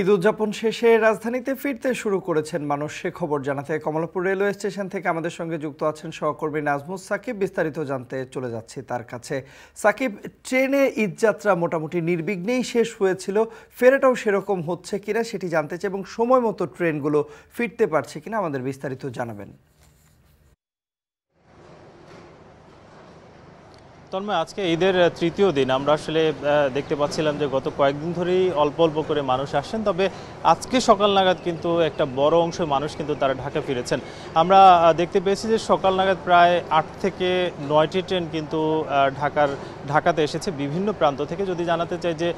ঈদ উদযাপন শেষে রাজধানীতে ফিরতে শুরু করেছেন মানুষ সে খবর জানাতে কমলাপুর রেলওয়ে স্টেশন থেকে আমাদের সঙ্গে যুক্ত আছেন সহকর্মী নাজমুস সাকিব বিস্তারিত জানতে চলে যাচ্ছি তার কাছে সাকিব ট্রেনে ঈদযাত্রা মোটামুটি নির্বিঘ্নেই শেষ হয়েছিল ফেরাটাও সেরকম হচ্ছে কিনা সেটি জানতে চাই এবং সময় মতো ট্রেনগুলো ফিরতে পারছে কিনা আমাদের বিস্তারিত জানাবেন তন্ময় আজকে ঈদের তৃতীয় দিন আমরা আসলে দেখতে পাচ্ছিলাম যে গত কয়েকদিন ধরেই অল্প অল্প করে মানুষ আসছেন তবে আজকে সকাল নাগাদ কিন্তু একটা বড় অংশ মানুষ কিন্তু তারা ঢাকা ফিরেছেন আমরা দেখতে পেয়েছি যে সকাল নাগাদ প্রায় আট থেকে নয়টি ট্রেন কিন্তু ঢাকার ঢাকাতে এসেছে বিভিন্ন প্রান্ত থেকে যদি জানাতে চাই যে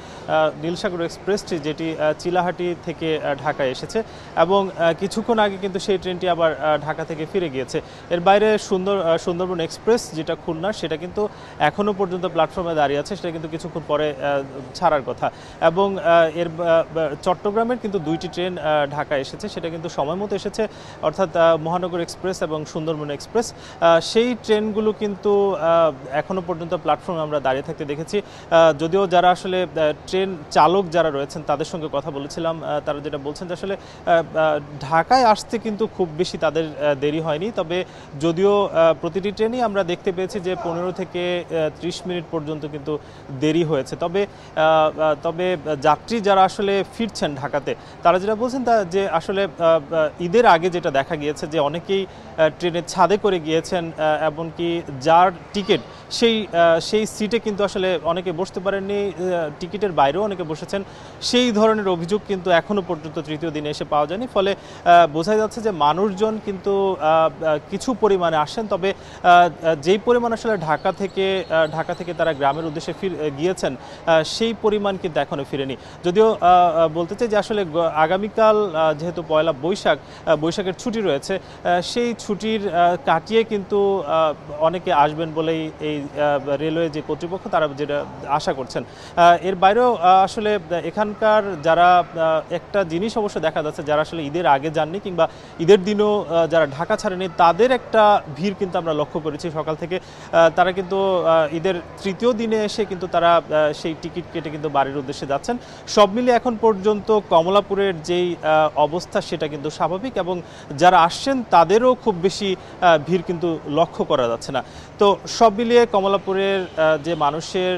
নীলসাগর এক্সপ্রেসটি যেটি চিলাহাটি থেকে ঢাকায় এসেছে এবং কিছুক্ষণ আগে কিন্তু সেই ট্রেনটি আবার ঢাকা থেকে ফিরে গিয়েছে এর বাইরে সুন্দর সুন্দরবন এক্সপ্রেস যেটা খুলনা সেটা কিন্তু এখনও পর্যন্ত প্ল্যাটফর্মে দাঁড়িয়ে আছে সেটা কিন্তু কিছুক্ষণ পরে ছাড়ার কথা এবং এর চট্টগ্রামের কিন্তু দুইটি ট্রেন ঢাকা এসেছে সেটা কিন্তু সময় মতো এসেছে অর্থাৎ মহানগর এক্সপ্রেস এবং সুন্দরবন এক্সপ্রেস সেই ট্রেনগুলো কিন্তু এখনও পর্যন্ত প্ল্যাটফর্মে আমরা দাঁড়িয়ে থাকতে দেখেছি যদিও যারা আসলে ট্রেন চালক যারা রয়েছেন তাদের সঙ্গে কথা বলেছিলাম তারা যেটা বলছেন যে আসলে ঢাকায় আসতে কিন্তু খুব বেশি তাদের দেরি হয়নি তবে যদিও প্রতিটি ট্রেনই আমরা দেখতে পেয়েছি যে পনেরো থেকে ত্রিশ মিনিট পর্যন্ত কিন্তু দেরি হয়েছে তবে তবে যাত্রী যারা আসলে ফিরছেন ঢাকাতে তারা যেটা বলছেন তা যে আসলে ঈদের আগে যেটা দেখা গিয়েছে যে অনেকেই ট্রেনের ছাদে করে গিয়েছেন এমনকি যার টিকিট সেই সেই সিটে কিন্তু আসলে অনেকে বসতে পারেননি টিকিটের বাইরেও অনেকে বসেছেন সেই ধরনের অভিযোগ কিন্তু এখনও পর্যন্ত তৃতীয় দিনে এসে পাওয়া যায়নি ফলে বোঝা যাচ্ছে যে মানুষজন কিন্তু কিছু পরিমাণে আসেন তবে যেই পরিমাণ আসলে ঢাকা থেকে ঢাকা থেকে তারা গ্রামের উদ্দেশ্যে ফির গিয়েছেন সেই পরিমাণ কিন্তু এখনও ফিরেনি যদিও বলতে চাই যে আসলে আগামীকাল যেহেতু পয়লা বৈশাখ বৈশাখের ছুটি রয়েছে সেই ছুটির কাটিয়ে কিন্তু অনেকে আসবেন বলেই এই রেলওয়ে যে কর্তৃপক্ষ তারা যেটা আশা করছেন এর বাইরেও আসলে এখানকার যারা একটা জিনিস অবশ্য দেখা যাচ্ছে যারা আসলে ঈদের আগে যাননি কিংবা ঈদের দিনও যারা ঢাকা ছাড়েনি তাদের একটা ভিড় কিন্তু আমরা লক্ষ্য করেছি সকাল থেকে তারা কিন্তু ঈদের তৃতীয় দিনে এসে কিন্তু তারা সেই টিকিট কেটে কিন্তু বাড়ির উদ্দেশ্যে যাচ্ছেন সব মিলে এখন পর্যন্ত কমলাপুরের যেই অবস্থা সেটা কিন্তু স্বাভাবিক এবং যারা আসছেন তাদেরও খুব বেশি ভিড় কিন্তু লক্ষ্য করা যাচ্ছে না তো সব মিলিয়ে কমলাপুরের যে মানুষের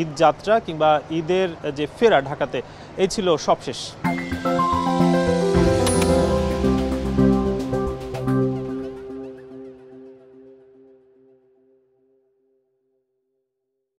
ঈদ যাত্রা কিংবা ঈদের যে ফেরা ঢাকাতে এই ছিল সবশেষ